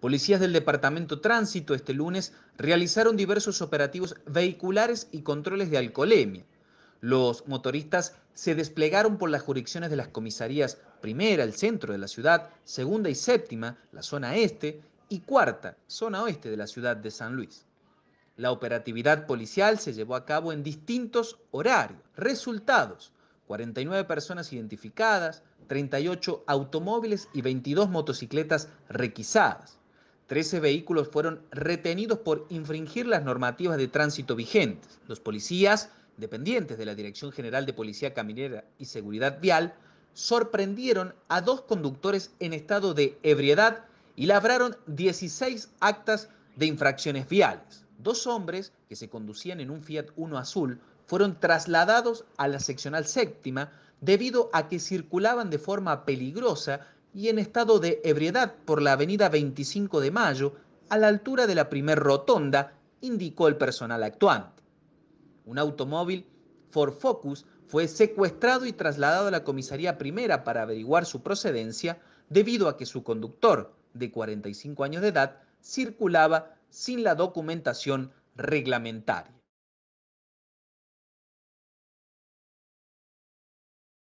Policías del Departamento Tránsito este lunes realizaron diversos operativos vehiculares y controles de alcoholemia. Los motoristas se desplegaron por las jurisdicciones de las comisarías primera, el centro de la ciudad, segunda y séptima, la zona este, y cuarta, zona oeste de la ciudad de San Luis. La operatividad policial se llevó a cabo en distintos horarios. Resultados, 49 personas identificadas, 38 automóviles y 22 motocicletas requisadas. Trece vehículos fueron retenidos por infringir las normativas de tránsito vigentes. Los policías, dependientes de la Dirección General de Policía Caminera y Seguridad Vial, sorprendieron a dos conductores en estado de ebriedad y labraron 16 actas de infracciones viales. Dos hombres que se conducían en un Fiat Uno azul fueron trasladados a la seccional séptima debido a que circulaban de forma peligrosa y en estado de ebriedad por la avenida 25 de Mayo, a la altura de la primer rotonda, indicó el personal actuante. Un automóvil Ford Focus fue secuestrado y trasladado a la comisaría primera para averiguar su procedencia debido a que su conductor, de 45 años de edad, circulaba sin la documentación reglamentaria.